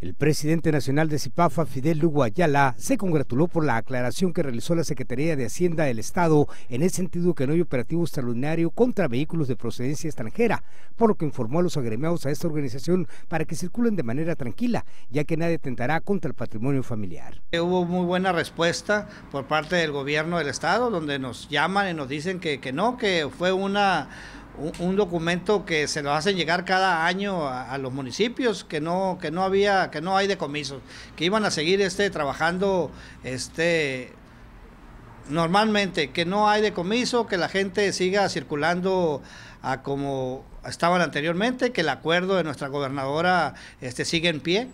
El presidente nacional de CIPAFA, Fidel Lugo Ayala, se congratuló por la aclaración que realizó la Secretaría de Hacienda del Estado en el sentido que no hay operativo extraordinario contra vehículos de procedencia extranjera, por lo que informó a los agremiados a esta organización para que circulen de manera tranquila, ya que nadie tentará contra el patrimonio familiar. Eh, hubo muy buena respuesta por parte del gobierno del Estado, donde nos llaman y nos dicen que, que no, que fue una un, documento que se lo hacen llegar cada año a, los municipios que no que no había que no hay decomisos que iban a seguir este trabajando este normalmente que no hay decomiso que la gente siga circulando a como estaban anteriormente que el acuerdo de nuestra gobernadora este, sigue en pie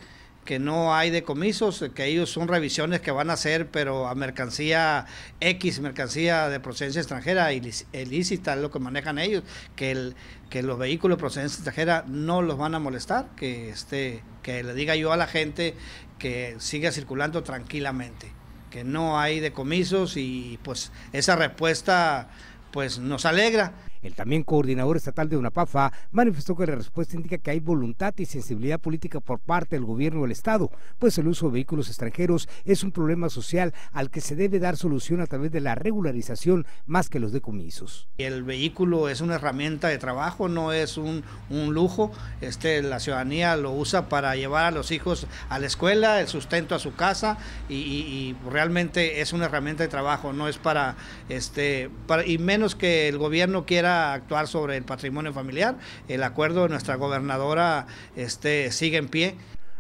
que no hay decomisos, que ellos son revisiones que van a hacer, pero a mercancía X, mercancía de procedencia extranjera, ilícita, es lo que manejan ellos, que, el, que los vehículos de procedencia extranjera no los van a molestar, que, este, que le diga yo a la gente que siga circulando tranquilamente, que no hay decomisos y pues esa respuesta pues nos alegra. El también coordinador estatal de UNAPAFA manifestó que la respuesta indica que hay voluntad y sensibilidad política por parte del gobierno del Estado, pues el uso de vehículos extranjeros es un problema social al que se debe dar solución a través de la regularización más que los decomisos. El vehículo es una herramienta de trabajo, no es un, lujo. Este, la ciudadanía lo usa para llevar a los hijos a la escuela, el sustento a su casa y, y realmente es una herramienta de trabajo, no es para, este, para y menos que el gobierno quiera actuar sobre el patrimonio familiar, el acuerdo de nuestra gobernadora este, sigue en pie.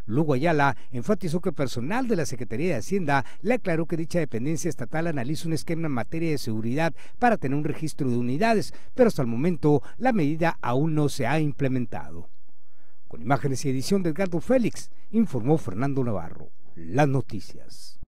Lugo Ayala enfatizó que personal de la Secretaría de Hacienda le aclaró que dicha dependencia estatal analiza un esquema en materia de seguridad para tener un registro de unidades, pero hasta el momento la medida aún no se ha implementado. Con imágenes y edición de Edgardo Félix, informó Fernando Navarro. Las noticias.